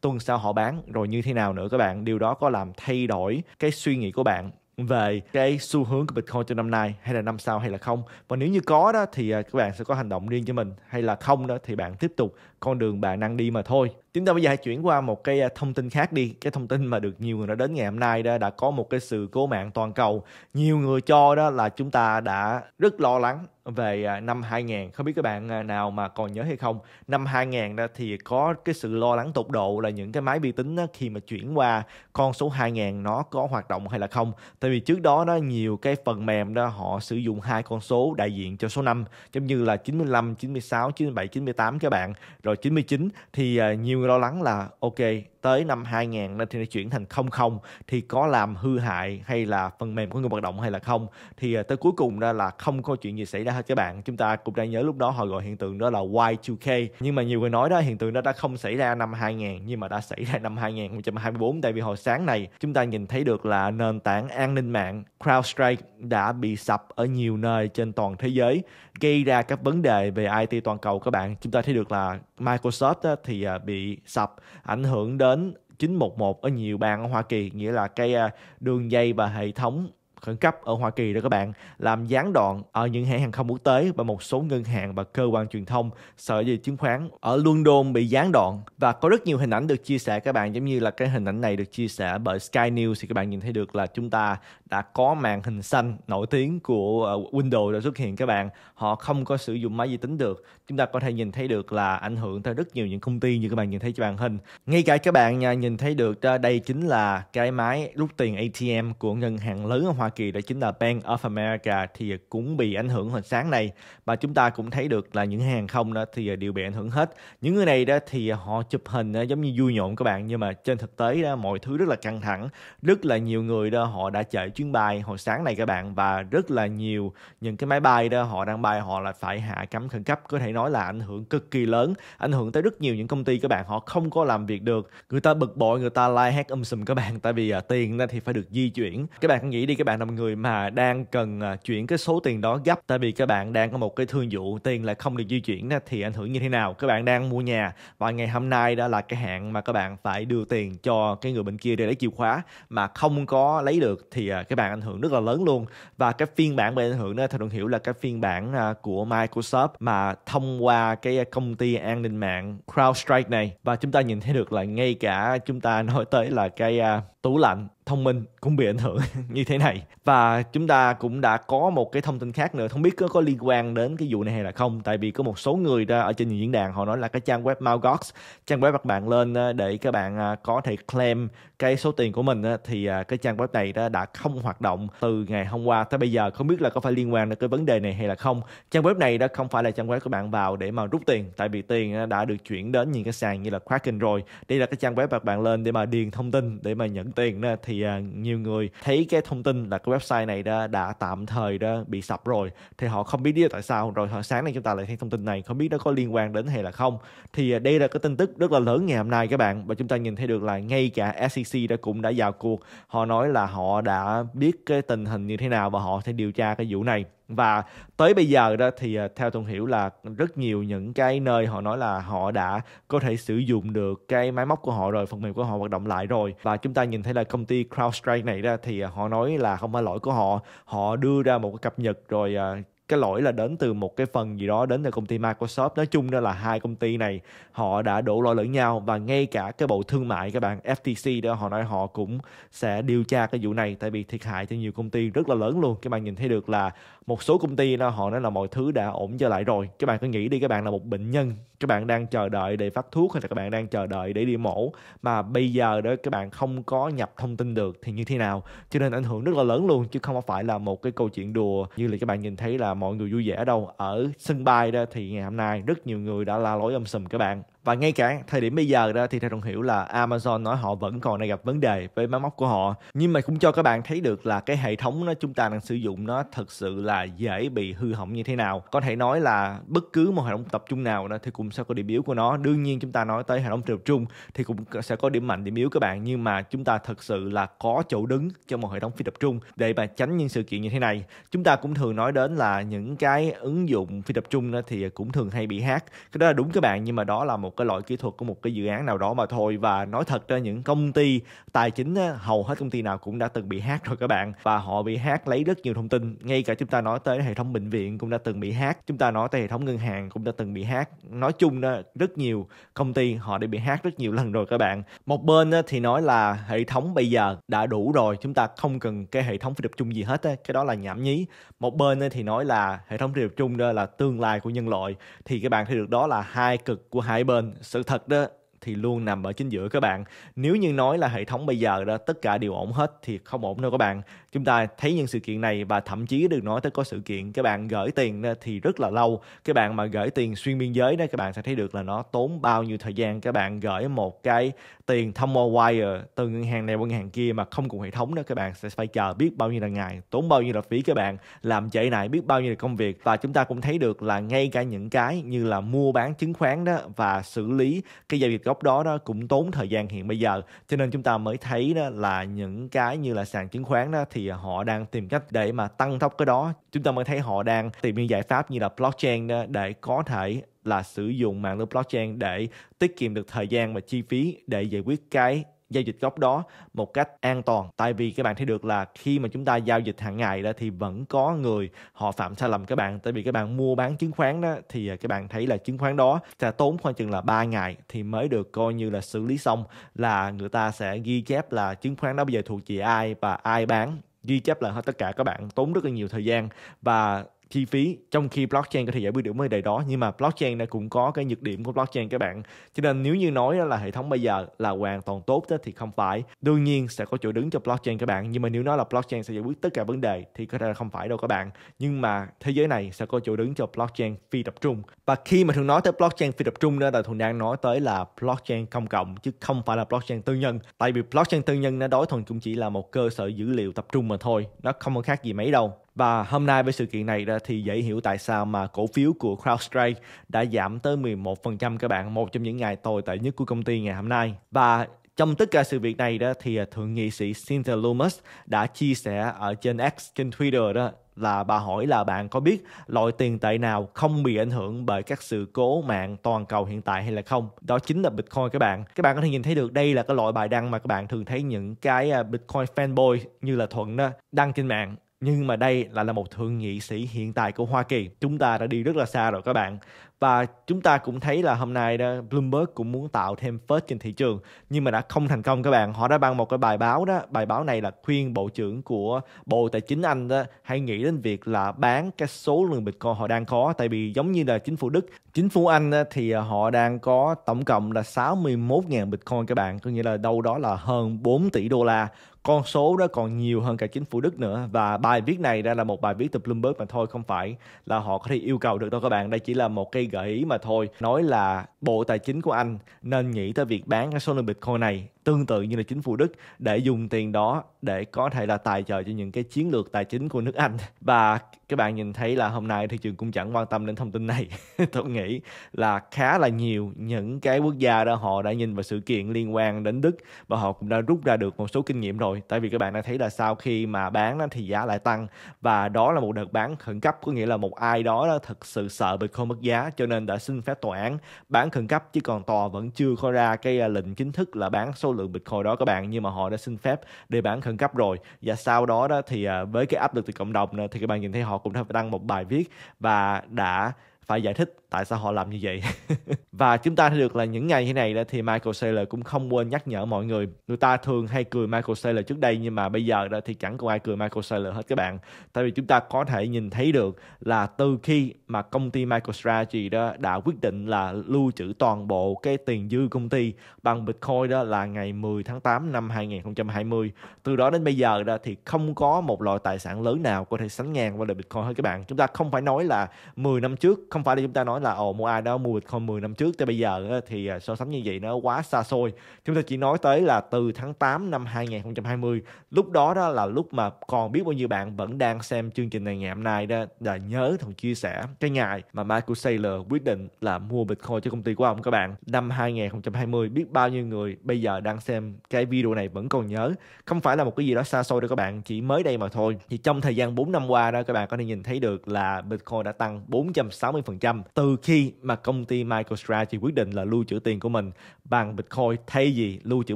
tuần sau họ bán rồi như thế nào nữa các bạn điều đó có làm thay đổi cái suy nghĩ của bạn về cái xu hướng của Bitcoin trong năm nay hay là năm sau hay là không và nếu như có đó thì à, các bạn sẽ có hành động riêng cho mình hay là không đó thì bạn tiếp tục con đường bạn đang đi mà thôi chúng ta bây giờ hãy chuyển qua một cái à, thông tin khác đi cái thông tin mà được nhiều người đã đến ngày hôm nay đó đã có một cái sự cố mạng toàn cầu nhiều người cho đó là chúng ta đã rất lo lắng về à, năm 2000 không biết các bạn à, nào mà còn nhớ hay không năm 2000 đó thì có cái sự lo lắng tột độ là những cái máy vi tính đó, khi mà chuyển qua con số 2000 nó có hoạt động hay là không tại vì trước đó đó nhiều cái phần mềm đó họ sử dụng hai con số đại diện cho số năm giống như là 95 96 97 98 các bạn rồi 99 thì à, nhiều người lo lắng là ok tới năm 2000 thì nó chuyển thành không không thì có làm hư hại hay là phần mềm của người hoạt động hay là không thì ờ, tới cuối cùng ra là không có chuyện gì xảy ra hết các bạn chúng ta cũng đang nhớ lúc đó họ gọi hiện tượng đó là Y2K nhưng mà nhiều người nói đó hiện tượng đó đã không xảy ra năm 2000 nhưng mà đã xảy ra năm 2024 tại vì hồi sáng này chúng ta nhìn thấy được là nền tảng an ninh mạng CrowdStrike đã bị sập ở nhiều nơi trên toàn thế giới gây ra các vấn đề về IT toàn cầu các bạn chúng ta thấy được là Microsoft thì ờ, bị sập ảnh hưởng đến đến 911 ở nhiều bang ở Hoa Kỳ nghĩa là cái à, đường dây và hệ thống khẩn cấp ở Hoa Kỳ đó các bạn làm gián đoạn ở những hãng hàng không quốc tế và một số ngân hàng và cơ quan truyền thông sở về chứng khoán ở London bị gián đoạn và có rất nhiều hình ảnh được chia sẻ các bạn giống như là cái hình ảnh này được chia sẻ bởi Sky News thì các bạn nhìn thấy được là chúng ta đã có màn hình xanh nổi tiếng của ờ, Windows đã xuất hiện các bạn họ không có sử dụng máy vi tính được chúng ta có thể nhìn thấy được là ảnh hưởng tới rất nhiều những công ty như các bạn nhìn thấy trên màn hình ngay cả các bạn à, nhìn thấy được đây chính là cái máy rút tiền ATM của ngân hàng lớn ở Hoa Kỳ đó chính là Bank of America thì cũng bị ảnh hưởng hồi sáng này và chúng ta cũng thấy được là những hàng không đó thì đều bị ảnh hưởng hết những người này đó thì họ chụp hình ờ, giống như vui nhộn các bạn nhưng mà trên thực tế đó, mọi thứ rất là căng thẳng rất là nhiều người đó họ đã chạy chuyến bay hồi sáng này các bạn và rất là nhiều những cái máy bay đó họ đang bay họ là phải hạ cấm khẩn cấp có thể nói là ảnh hưởng cực kỳ lớn ảnh hưởng tới rất nhiều những công ty các bạn họ không có làm việc được người ta bực bội người ta like, hét um sùm các bạn tại vì uh, tiền thì phải được di chuyển các bạn nghĩ đi các bạn là một người mà đang cần uh, chuyển cái số tiền đó gấp tại vì các bạn đang có một cái thương vụ tiền là không được di chuyển thì ảnh hưởng như thế nào các bạn đang mua nhà và ngày hôm nay đó là cái hạn mà các bạn phải đưa tiền cho cái người bên kia để lấy chìa khóa mà không có lấy được thì à, cái bàn ảnh hưởng rất là lớn luôn và cái phiên bản bị ảnh hưởng đó theo đồng hiểu là cái phiên bản à, của Microsoft mà thông qua cái công ty an ninh mạng CrowdStrike này và chúng ta nhìn thấy được là ngay cả chúng ta nói tới là cái à, tủ lạnh thông minh cũng bị ảnh hưởng như thế này và chúng ta cũng đã có một cái thông tin khác nữa không biết có có liên quan đến cái vụ này hay là không tại vì có một số người ra ở trên diễn đàn họ nói là cái trang web Malgox trang web các bạn lên ờ, để các bạn ờ, có thể claim cái số tiền của mình thì ờ, cái trang web này đã không hoạt động từ ngày hôm qua tới bây giờ không biết là có phải liên quan đến cái vấn đề này hay là không trang web này đã không phải là trang web của bạn vào để mà rút tiền tại vì tiền đã được chuyển đến những cái sàn như là Kraken rồi đây là cái trang web các bạn lên để mà điền thông tin để mà nhận tiền thì à, nhiều người thấy cái thông tin là cái website này đã, đã tạm thời đã bị sập rồi thì họ không biết lý do tại sao rồi sáng nay chúng ta lại thấy thông tin này không biết nó có liên quan đến hay là không thì à, đây là cái tin tức rất là lớn ngày hôm nay các bạn và chúng ta nhìn thấy được là ngay cả SEC đã cũng đã vào cuộc họ nói là họ đã biết cái tình hình như thế nào và họ sẽ điều tra cái vụ này và tới bây giờ đó thì à, theo tuần hiểu là rất nhiều những cái nơi họ nói là họ đã có thể sử dụng được cái máy móc của họ rồi phần mềm của họ hoạt động lại rồi và chúng ta nhìn thấy là công ty CrowdStrike này đó thì à, họ nói là không phải lỗi của họ họ đưa ra một cái cập nhật rồi à, cái lỗi là đến từ một cái phần gì đó đến từ công ty Microsoft nói chung đó là hai công ty này họ đã đổ lỗi lẫn nhau và ngay cả cái bộ thương mại các bạn FTC đó họ nói họ cũng sẽ điều tra cái vụ này tại vì thiệt hại cho nhiều công ty rất là lớn luôn các bạn nhìn thấy được là một số công ty nó họ nói là mọi thứ đã ổn trở lại rồi các bạn cứ nghĩ đi các bạn là một bệnh nhân các bạn đang chờ đợi để phát thuốc hay là các bạn đang chờ đợi để đi mổ mà bây giờ đó các bạn không có nhập thông tin được thì như thế nào cho nên ảnh hưởng rất là lớn luôn chứ không phải là một cái câu chuyện đùa như là các bạn nhìn thấy là mọi người vui vẻ đâu ở sân bay đó thì ngày hôm nay rất nhiều người đã la lối âm sùm các bạn và ngay cả thời điểm bây giờ đó thì theo đồng hiểu là Amazon nói họ vẫn còn đang gặp vấn đề với máy móc của họ nhưng mà cũng cho các bạn thấy được là cái hệ thống nó chúng ta đang sử dụng nó thật sự là dễ bị hư hỏng như thế nào có thể nói là bất cứ một hệ thống tập trung nào đó thì cũng sẽ có điểm yếu của nó đương nhiên chúng ta nói tới hệ thống tập trung thì cũng sẽ có điểm mạnh điểm yếu các bạn nhưng mà chúng ta thật sự là có chỗ đứng cho một hệ thống phi tập trung để mà tránh những sự kiện như thế này chúng ta cũng thường nói đến là những cái ứng dụng phi tập trung đó thì cũng thường hay bị hack cái đó là đúng các bạn nhưng mà đó là một cái loại kỹ thuật của một cái dự án nào đó mà thôi và nói thật ra những công ty tài chính hầu hết công ty nào cũng đã từng bị hack rồi các bạn và họ bị hack lấy rất nhiều thông tin ngay cả chúng ta nói tới hệ thống bệnh viện cũng đã từng bị hack chúng ta nói tới hệ thống ngân hàng cũng đã từng bị hack nói chung đó rất nhiều công ty họ đã bị hack rất nhiều lần rồi các bạn một bên thì nói là hệ thống bây giờ đã đủ rồi chúng ta không cần cái hệ thống phải tập trung gì hết á. cái đó là nhảm nhí một bên thì nói là hệ thống phi tập trung đó là tương lai của nhân loại thì các bạn thấy được đó là hai cực của hai bên sự thật đó thì luôn nằm ở chính giữa các bạn nếu như nói là hệ thống bây giờ đó tất cả đều ổn hết thì không ổn đâu các bạn chúng ta thấy những sự kiện này và thậm chí đừng nói tới có sự kiện các bạn gửi tiền thì rất là lâu các bạn mà gửi tiền xuyên biên giới đó các bạn sẽ thấy được là nó tốn bao nhiêu thời gian các bạn gửi một cái tiền thông qua wire từ ngân hàng này qua ngân hàng kia mà không cùng hệ thống đó các bạn sẽ phải chờ biết bao nhiêu là ngày tốn bao nhiêu là phí các bạn làm trễ nại biết bao nhiêu là công việc và chúng ta cũng thấy được là ngay cả những cái như là mua bán chứng khoán đó và xử lý cái giao dịch gốc đó đó cũng tốn thời gian hiện bây giờ cho nên chúng ta mới thấy đó là những cái như là sàn chứng khoán đó thì thì họ đang tìm cách để mà tăng tốc cái đó chúng ta mới thấy họ đang tìm những giải pháp như là blockchain ờ, để có thể là sử dụng mạng lưới blockchain để tiết kiệm được thời gian và chi phí để giải quyết cái giao dịch gốc đó một cách an toàn tại vì các bạn thấy được là khi mà chúng ta giao dịch hàng ngày đó thì vẫn có người họ phạm sai lầm các bạn tại vì các bạn mua bán chứng khoán đó thì ờ, các bạn thấy là chứng khoán đó sẽ tốn khoảng chừng là 3 ngày thì mới được coi như là xử lý xong là người ta sẽ ghi chép là chứng khoán đó bây giờ thuộc về ai và ai bán ghi chép lại hết tất cả các bạn tốn rất là nhiều thời gian và chi phí trong khi blockchain có thể giải quyết được vấn đề đó nhưng mà blockchain nó cũng có cái nhược điểm của blockchain các bạn cho nên nếu như nói là hệ thống bây giờ là hoàn toàn tốt đó, thì không phải đương nhiên sẽ có chỗ đứng cho blockchain các bạn nhưng mà nếu nói là blockchain sẽ giải quyết tất cả vấn đề thì có thể là không phải đâu các bạn nhưng mà thế giới này sẽ có chỗ đứng cho blockchain phi tập trung và khi mà thường nói tới blockchain phi tập trung đó là thường đang nói tới là blockchain công cộng chứ không phải là blockchain tư nhân tại vì blockchain tư nhân nó đối thuần cũng chỉ là một cơ sở dữ liệu tập trung mà thôi nó không có khác gì mấy đâu và hôm nay với sự kiện này ra thì dễ hiểu tại sao mà cổ phiếu của CrowdStrike đã giảm tới 11% các bạn, một trong những ngày tồi tệ nhất của công ty ngày hôm nay. Và trong tất cả sự việc này đó thì à, thượng nghị sĩ Cynthia Lummis đã chia sẻ ở trên X trên Twitter đó là bà hỏi là bạn có biết loại tiền tệ nào không bị ảnh hưởng bởi các sự cố mạng toàn cầu hiện tại hay là không đó chính là bitcoin các bạn các bạn có thể nhìn thấy được đây là cái loại bài đăng mà các bạn thường thấy những cái à, bitcoin fanboy như là thuận đó đăng trên mạng nhưng mà đây lại là một thượng nghị sĩ hiện tại của Hoa Kỳ. Chúng ta đã đi rất là xa rồi các bạn. Và chúng ta cũng thấy là hôm nay đó, Bloomberg cũng muốn tạo thêm phết trên thị trường nhưng mà đã không thành công các bạn. Họ đã ban một cái bài báo đó, bài báo này là khuyên bộ trưởng của Bộ Tài chính Anh đó hãy nghĩ đến việc là bán cái số lượng Bitcoin họ đang có tại vì giống như là chính phủ Đức, chính phủ Anh đó, thì à, họ đang có tổng cộng là 61.000 Bitcoin các bạn, có nghĩa là đâu đó là hơn 4 tỷ đô la con số đó còn nhiều hơn cả chính phủ Đức nữa và bài viết này ra là một bài viết từ Bloomberg mà thôi không phải là họ có thể yêu cầu được đâu các bạn đây chỉ là một cây gợi ý mà thôi nói là bộ tài chính của Anh nên nghĩ tới việc bán cái số lượng Bitcoin này tương tự như là chính phủ Đức để dùng tiền đó để có thể là tài trợ cho những cái chiến lược tài chính của nước Anh và các bạn nhìn thấy là hôm nay thị trường cũng chẳng quan tâm đến thông tin này tôi nghĩ là khá là nhiều những cái quốc gia đó họ đã nhìn vào sự kiện liên quan đến Đức và họ cũng đã rút ra được một số kinh nghiệm rồi tại vì các bạn đã thấy là sau khi mà bán thì giá lại tăng và đó là một đợt bán khẩn cấp có nghĩa là một ai đó, đó thật sự sợ bị khô mất giá cho nên đã xin phép tòa án bán khẩn cấp chứ còn tòa vẫn chưa có ra cái à, lệnh chính thức là bán số lượng Bitcoin đó các bạn nhưng mà họ đã xin phép đề bán khẩn cấp rồi và sau đó đó thì à, với cái áp lực từ cộng đồng thì các bạn nhìn thấy họ cũng đã đăng một bài viết và đã phải giải thích tại sao họ làm như vậy và chúng ta thấy được là những ngày như này thì Michael Saylor cũng không quên nhắc nhở mọi người người ta thường hay cười Michael Saylor trước đây nhưng mà bây giờ thì chẳng có ai cười Michael Saylor hết các bạn tại vì chúng ta có thể nhìn thấy được là từ khi mà công ty Michael Strategy đó đã quyết định là lưu trữ toàn bộ cái tiền dư công ty bằng Bitcoin đó là ngày 10 tháng 8 năm 2020 từ đó đến bây giờ đó thì không có một loại tài sản lớn nào có thể sánh ngang với lại Bitcoin hết các bạn chúng ta không phải nói là 10 năm trước không phải là chúng ta nói nói là ồ mua ai đó mua Bitcoin 10 năm trước tới bây giờ thì à, so sánh như vậy nó quá xa xôi chúng ta chỉ nói tới là từ tháng 8 năm 2020 lúc đó đó là lúc mà còn biết bao nhiêu bạn vẫn đang xem chương trình này ngày hôm nay đó là nhớ thằng chia sẻ cái ngày mà Michael Saylor quyết định là mua Bitcoin cho công ty của ông các bạn năm 2020 biết bao nhiêu người bây giờ đang xem cái video này vẫn còn nhớ không phải là một cái gì đó xa xôi đâu các bạn chỉ mới đây mà thôi thì trong thời gian 4 năm qua đó các bạn có thể nhìn thấy được là Bitcoin đã tăng 460% từ khi mà công ty MicroStrategy quyết định là lưu trữ tiền của mình bằng Bitcoin thay vì lưu trữ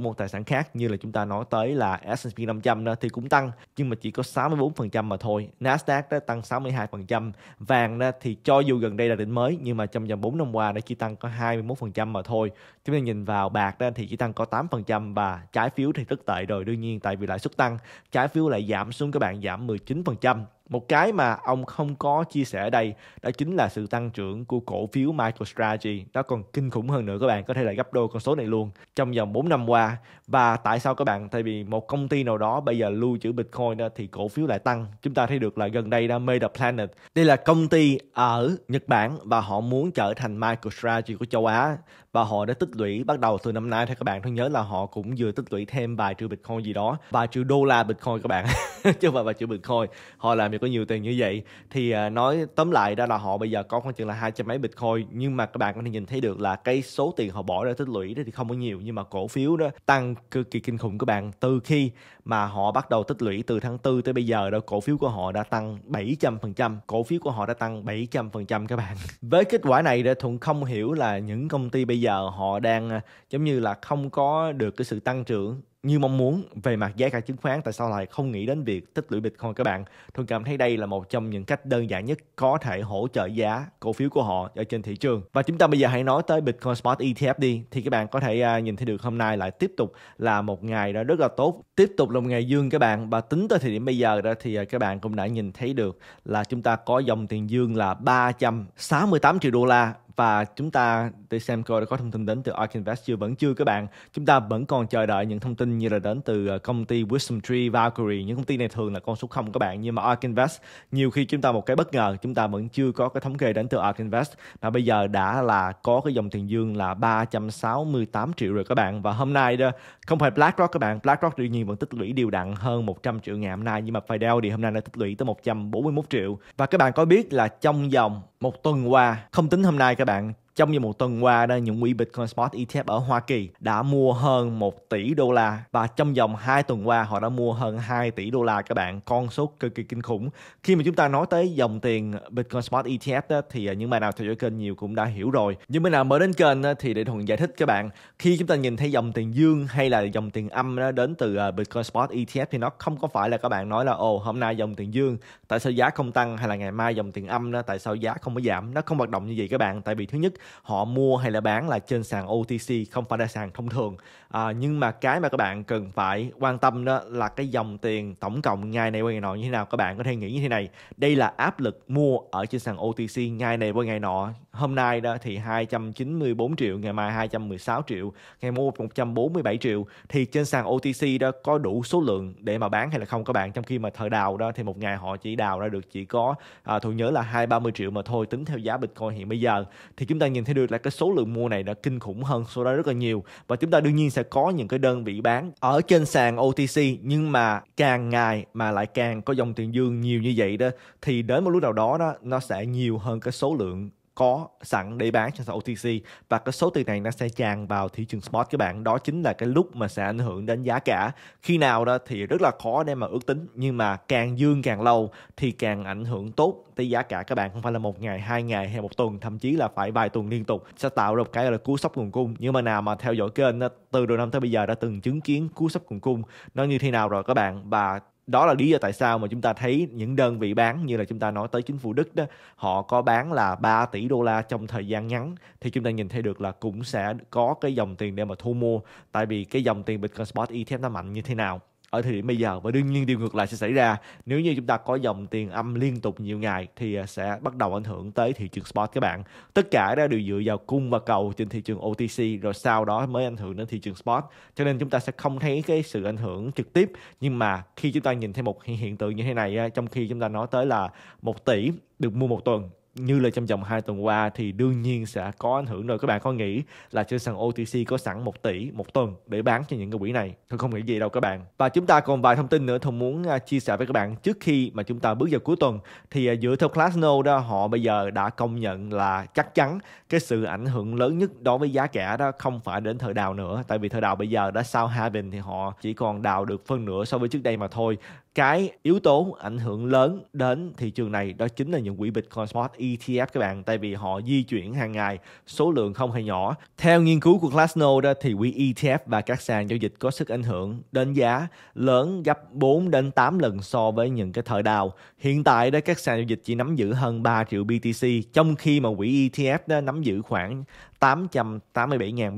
một tài sản khác như là chúng ta nói tới là S&P 500 đó thì cũng tăng nhưng mà chỉ có 64% mà thôi. Nasdaq đã tăng 62%, vàng đó thì cho dù gần đây là đỉnh mới nhưng mà trong vòng 4 năm qua đã chỉ tăng có 21% mà thôi. Chúng ta nhìn vào bạc đó thì chỉ tăng có 8% và trái phiếu thì rất tệ rồi đương nhiên tại vì lãi suất tăng, trái phiếu lại giảm xuống các bạn giảm 19% một cái mà ông không có chia sẻ ở đây đó chính là sự tăng trưởng của cổ phiếu MicroStrategy. Nó còn kinh khủng hơn nữa các bạn, có thể là gấp đôi con số này luôn trong vòng 4 năm qua. Và tại sao các bạn? Tại vì một công ty nào đó bây giờ lưu trữ Bitcoin đó, thì cổ phiếu lại tăng. Chúng ta thấy được là gần đây đó Meta Planet. Đây là công ty ở Nhật Bản và họ muốn trở thành MicroStrategy của châu Á và họ đã tích lũy bắt đầu từ năm nay thì các bạn thân nhớ là họ cũng vừa tích lũy thêm vài triệu bitcoin gì đó vài triệu đô la bitcoin các bạn chứ không phải vài triệu bitcoin họ làm việc có nhiều tiền như vậy thì à, nói tóm lại đó là họ bây giờ có khoảng chừng là hai trăm mấy bitcoin nhưng mà các bạn có thể nhìn thấy được là cái số tiền họ bỏ ra tích lũy đó thì không có nhiều nhưng mà cổ phiếu đó tăng cực kỳ kinh khủng các bạn từ khi mà họ bắt đầu tích lũy từ tháng 4 tới bây giờ đó cổ phiếu của họ đã tăng 700%, cổ phiếu của họ đã tăng 700% các bạn. Với kết quả này để Thuận không hiểu là những công ty bây giờ họ đang à, giống như là không có được cái sự tăng trưởng như mong muốn về mặt giá cả chứng khoán tại sao lại không nghĩ đến việc tích lũy Bitcoin các bạn tôi cảm thấy đây là một trong những cách đơn giản nhất có thể hỗ trợ giá cổ phiếu của họ ở trên thị trường và chúng ta bây giờ hãy nói tới Bitcoin Spot ETF đi thì các bạn có thể à, nhìn thấy được hôm nay lại tiếp tục là một ngày đó rất là tốt tiếp tục là một ngày dương các bạn và tính tới thời điểm bây giờ đó thì à, các bạn cũng đã nhìn thấy được là chúng ta có dòng tiền dương là 368 triệu đô la và chúng ta để xem coi đã có thông tin đến từ Ark Invest chưa vẫn chưa các bạn chúng ta vẫn còn chờ đợi những thông tin như là đến từ ờ, công ty Wisdom Tree Valkyrie những công ty này thường là con số không các bạn nhưng mà Ark Invest nhiều khi chúng ta một cái bất ngờ chúng ta vẫn chưa có cái thống kê đến từ Ark Invest mà bây giờ đã là có cái dòng tiền dương là 368 triệu rồi các bạn và hôm nay đó không phải BlackRock các bạn BlackRock tự nhiên vẫn tích lũy đều đặn hơn 100 triệu ngày hôm nay nhưng mà Fidel thì hôm nay đã tích lũy tới 141 triệu và các bạn có biết là trong vòng một tuần qua không tính hôm nay các bạn trong vòng một tuần qua đây những quỹ Bitcoin Spot ETF ở Hoa Kỳ đã mua hơn 1 tỷ đô la và trong vòng 2 tuần qua họ đã mua hơn 2 tỷ đô la các bạn, con số cực kỳ kinh khủng. Khi mà chúng ta nói tới dòng tiền Bitcoin Spot ETF đó, thì à, những bạn nào theo dõi kênh nhiều cũng đã hiểu rồi. nhưng bạn nào mới đến kênh thì để thuận giải thích các bạn, khi chúng ta nhìn thấy dòng tiền dương hay là dòng tiền âm đó đến từ à, Bitcoin Spot ETF thì nó không có phải là các bạn nói là ồ hôm nay dòng tiền dương tại sao giá không tăng hay là ngày mai dòng tiền âm đó tại sao giá không có giảm, nó không hoạt động như vậy các bạn tại vì thứ nhất họ mua hay là bán là trên sàn OTC không phải là sàn thông thường à, nhưng mà cái mà các bạn cần phải quan tâm đó là cái dòng tiền tổng cộng ngày này qua ngày nọ như thế nào các bạn có thể nghĩ như thế này đây là áp lực mua ở trên sàn OTC ngày này qua ngày nọ hôm nay đó thì 294 triệu, ngày mai 216 triệu, ngày mua 147 triệu thì trên sàn OTC đó có đủ số lượng để mà bán hay là không các bạn trong khi mà thời đào đó thì một ngày họ chỉ đào ra được chỉ có à, tôi nhớ là 2 30 triệu mà thôi tính theo giá Bitcoin hiện bây giờ thì chúng ta nhìn thấy được là cái số lượng mua này đã kinh khủng hơn số đó rất là nhiều và chúng ta đương nhiên sẽ có những cái đơn vị bán ở trên sàn OTC nhưng mà càng ngày mà lại càng có dòng tiền dương nhiều như vậy đó thì đến một lúc nào đó đó nó sẽ nhiều hơn cái số lượng có sẵn để bán trên sàn OTC và cái số tiền này nó sẽ tràn vào thị trường spot các bạn đó chính là cái lúc mà sẽ ảnh hưởng đến giá cả khi nào đó thì rất là khó để mà ước tính nhưng mà càng dương càng lâu thì càng ảnh hưởng tốt tới giá cả các bạn không phải là một ngày hai ngày hay một tuần thậm chí là phải vài tuần liên tục sẽ tạo ra một cái là cú sốc nguồn cung nhưng mà nào mà theo dõi kênh từ đầu năm tới bây giờ đã từng chứng kiến cú sốc nguồn cung nó như thế nào rồi các bạn và đó là lý do tại sao mà chúng ta thấy những đơn vị bán như là chúng ta nói tới chính phủ Đức đó, họ có bán là 3 tỷ đô la trong thời gian ngắn thì chúng ta nhìn thấy được là cũng sẽ có cái dòng tiền để mà thu mua tại vì cái dòng tiền Bitcoin Spot ETF nó mạnh như thế nào ở thời điểm bây giờ và đương nhiên điều ngược lại sẽ xảy ra nếu như chúng ta có dòng tiền âm liên tục nhiều ngày thì à, sẽ bắt đầu ảnh hưởng tới thị trường spot các bạn tất cả đó đều dựa vào cung và cầu trên thị trường OTC rồi sau đó mới ảnh hưởng đến thị trường spot cho nên chúng ta sẽ không thấy cái sự ảnh hưởng trực tiếp nhưng mà khi chúng ta nhìn thấy một hiện tượng như thế này trong khi chúng ta nói tới là một tỷ được mua một tuần như là trong vòng 2 tuần qua thì đương nhiên sẽ có ảnh hưởng rồi các bạn có nghĩ là trên sàn OTC có sẵn 1 tỷ một tuần để bán cho những cái quỹ này tôi không nghĩ gì đâu các bạn và chúng ta còn vài thông tin nữa thông muốn à, chia sẻ với các bạn trước khi mà chúng ta bước vào cuối tuần thì à, dựa theo Glassnode đó họ bây giờ đã công nhận là chắc chắn cái sự ảnh hưởng lớn nhất đối với giá cả đó không phải đến thời đào nữa tại vì thời đào bây giờ đã sau halving thì họ chỉ còn đào được phân nửa so với trước đây mà thôi cái yếu tố ảnh hưởng lớn đến thị trường này đó chính là những quỹ Bitcoin Spot ETF các bạn tại vì họ di chuyển hàng ngày số lượng không hề nhỏ. Theo nghiên cứu của Glassnode đó, thì quỹ ETF và các sàn giao dịch có sức ảnh hưởng đến giá lớn gấp 4 đến 8 lần so với những cái thời đào. Hiện tại đó các sàn giao dịch chỉ nắm giữ hơn 3 triệu BTC trong khi mà quỹ ETF đó nắm giữ khoảng 887.000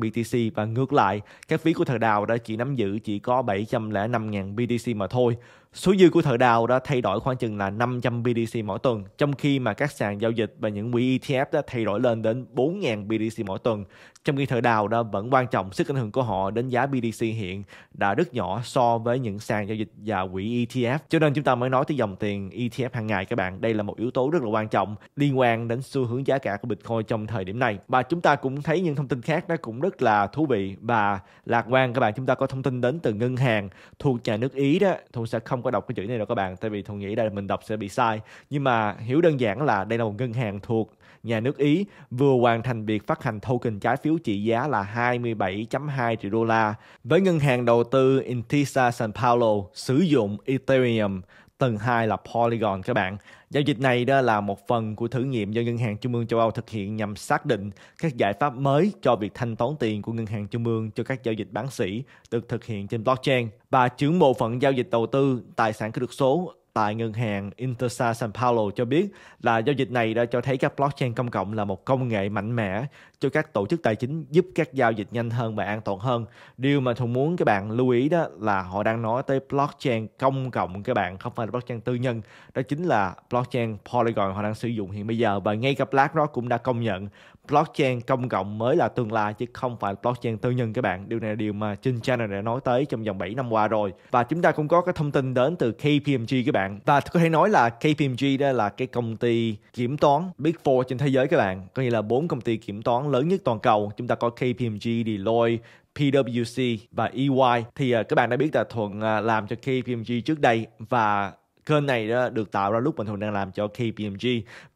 BTC và ngược lại, các phí của thời đào đã chỉ nắm giữ chỉ có 705.000 BTC mà thôi số dư của thợ đào đã thay đổi khoảng chừng là 500 BDC mỗi tuần trong khi mà các sàn giao dịch và những quỹ ETF đã thay đổi lên đến 4.000 BDC mỗi tuần trong khi thợ đào đã vẫn quan trọng, sức ảnh hưởng của họ đến giá BDC hiện đã rất nhỏ so với những sàn giao dịch và quỹ ETF. Cho nên chúng ta mới nói tới dòng tiền ETF hàng ngày các bạn. Đây là một yếu tố rất là quan trọng liên quan đến xu hướng giá cả của Bitcoin trong thời điểm này. Và chúng ta cũng thấy những thông tin khác nó cũng rất là thú vị và lạc quan các bạn. Chúng ta có thông tin đến từ ngân hàng thuộc nhà nước Ý đó. Thu sẽ không có đọc cái chữ này đâu các bạn, tại vì Thu nghĩ đây là mình đọc sẽ bị sai. Nhưng mà hiểu đơn giản là đây là một ngân hàng thuộc nhà nước Ý vừa hoàn thành việc phát hành token trái phiếu trị giá là 27.2 triệu đô la với ngân hàng đầu tư Intesa San Paulo sử dụng Ethereum tầng 2 là Polygon các bạn. Giao dịch này đó là một phần của thử nghiệm do Ngân hàng Trung ương châu Âu thực hiện nhằm xác định các giải pháp mới cho việc thanh toán tiền của Ngân hàng Trung ương cho các giao dịch bán sỉ được thực hiện trên blockchain và chuyển bộ phận giao dịch đầu tư tài sản kỹ thuật số tại ngân hàng Intesa San Paulo cho biết là giao dịch này đã cho thấy các blockchain công cộng là một công nghệ mạnh mẽ cho các tổ chức tài chính giúp các giao dịch nhanh hơn và an toàn hơn. Điều mà Thùng muốn các bạn lưu ý đó là họ đang nói tới blockchain công cộng các bạn, không phải là blockchain tư nhân. Đó chính là blockchain Polygon họ đang sử dụng hiện bây giờ và ngay cả BlackRock cũng đã công nhận blockchain công cộng mới là tương lai chứ không phải blockchain tư nhân các bạn. Điều này là điều mà Trinh channel đã nói tới trong vòng 7 năm qua rồi. Và chúng ta cũng có cái thông tin đến từ KPMG các bạn. Và có thể nói là KPMG đó là cái công ty kiểm toán Big Four trên thế giới các bạn. Có nghĩa là bốn công ty kiểm toán lớn nhất toàn cầu chúng ta có KPMG, Deloitte, PwC và EY thì à, các bạn đã biết là Thuận à, làm cho KPMG trước đây và kênh này đó được tạo ra lúc bình thường đang làm cho KPMG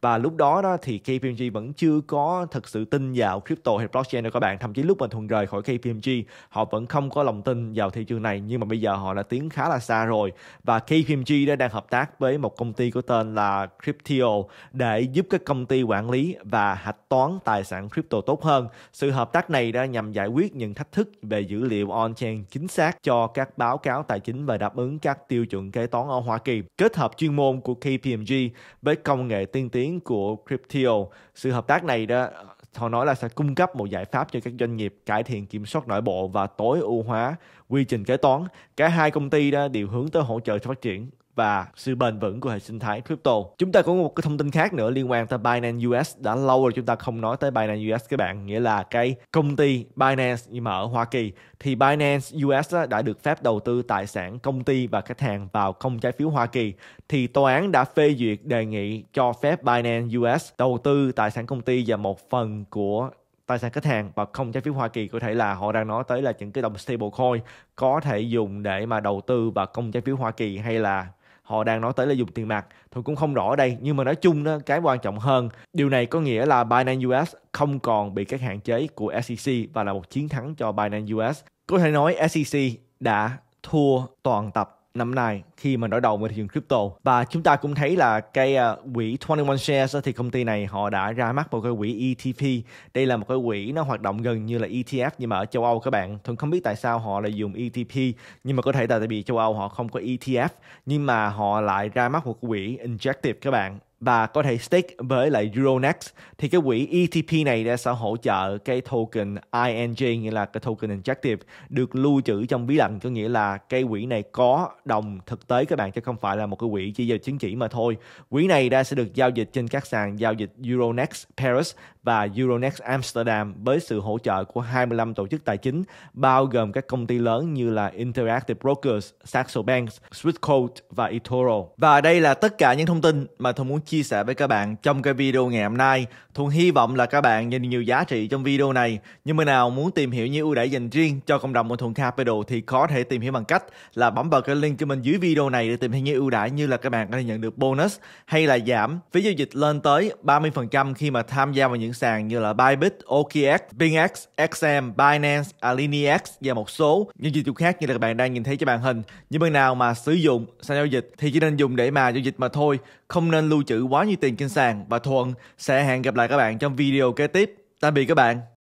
và lúc đó đó thì KPMG vẫn chưa có thực sự tin vào crypto hay blockchain đâu các bạn thậm chí lúc bình thường rời khỏi KPMG họ vẫn không có lòng tin vào thị trường này nhưng mà bây giờ họ đã tiến khá là xa rồi và KPMG đó đang hợp tác với một công ty có tên là Cryptio để giúp các công ty quản lý và hạch toán tài sản crypto tốt hơn sự hợp tác này đã nhằm giải quyết những thách thức về dữ liệu on-chain chính xác cho các báo cáo tài chính và đáp ứng các tiêu chuẩn kế toán ở Hoa Kỳ kết hợp chuyên môn của KPMG với công nghệ tiên tiến của Cryptio. Sự hợp tác này đó họ nói là sẽ cung cấp một giải pháp cho các doanh nghiệp cải thiện kiểm soát nội bộ và tối ưu hóa quy trình kế toán. Cả hai công ty đó đều hướng tới hỗ trợ cho phát triển và sự bền vững của hệ sinh thái crypto. Chúng ta có một cái thông tin khác nữa liên quan tới Binance US đã lâu rồi chúng ta không nói tới Binance US các bạn, nghĩa là cái công ty Binance nhưng mà ở Hoa Kỳ thì Binance US đã được phép đầu tư tài sản công ty và khách hàng vào công trái phiếu Hoa Kỳ thì tòa án đã phê duyệt đề nghị cho phép Binance US đầu tư tài sản công ty và một phần của tài sản khách hàng và không trái phiếu Hoa Kỳ có thể là họ đang nói tới là những cái đồng stablecoin có thể dùng để mà đầu tư vào công trái phiếu Hoa Kỳ hay là họ đang nói tới là dùng tiền mặt thôi cũng không rõ ở đây nhưng mà nói chung đó cái quan trọng hơn điều này có nghĩa là Binance US không còn bị các hạn chế của SEC và là một chiến thắng cho Binance US có thể nói SEC đã thua toàn tập năm nay khi mà nổi đầu với thị trường crypto và chúng ta cũng thấy là cái uh, quỹ 21 Shares thì công ty này họ đã ra mắt một cái quỹ ETP đây là một cái quỹ nó hoạt động gần như là ETF nhưng mà ở châu Âu các bạn thường không biết tại sao họ lại dùng ETP nhưng mà có thể là tại vì châu Âu họ không có ETF nhưng mà họ lại ra mắt một quỹ Injective các bạn và có thể stake với lại Euronext thì cái quỹ ETP này đã sẽ hỗ trợ cái token ING nghĩa là cái token injective được lưu trữ trong bí lạnh có nghĩa là cái quỹ này có đồng thực tế các bạn chứ không phải là một cái quỹ chỉ giao chứng chỉ mà thôi quỹ này đã sẽ được giao dịch trên các sàn giao dịch Euronext Paris và Euronext Amsterdam với sự hỗ trợ của 25 tổ chức tài chính bao gồm các công ty lớn như là Interactive Brokers, Saxo Bank, Swissquote và eToro. Và đây là tất cả những thông tin mà tôi muốn chia sẻ với các bạn trong cái video ngày hôm nay. Thu hy vọng là các bạn nhìn nhiều giá trị trong video này. Nhưng mà nào muốn tìm hiểu những ưu đãi dành riêng cho cộng đồng của Thuận Capital thì có thể tìm hiểu bằng cách là bấm vào cái link cho mình dưới video này để tìm hiểu những ưu đãi như là các bạn có thể nhận được bonus hay là giảm phí giao dịch lên tới 30% khi mà tham gia vào những những sàn như là Bybit, OKX, BingX, XM, Binance, AlineX và một số những dịch vụ khác như là các bạn đang nhìn thấy trên màn hình. Những bạn nào mà sử dụng sàn giao dịch thì chỉ nên dùng để mà giao dịch mà thôi, không nên lưu trữ quá nhiều tiền trên sàn và Thuận sẽ hẹn gặp lại các bạn trong video kế tiếp. Tạm biệt các bạn.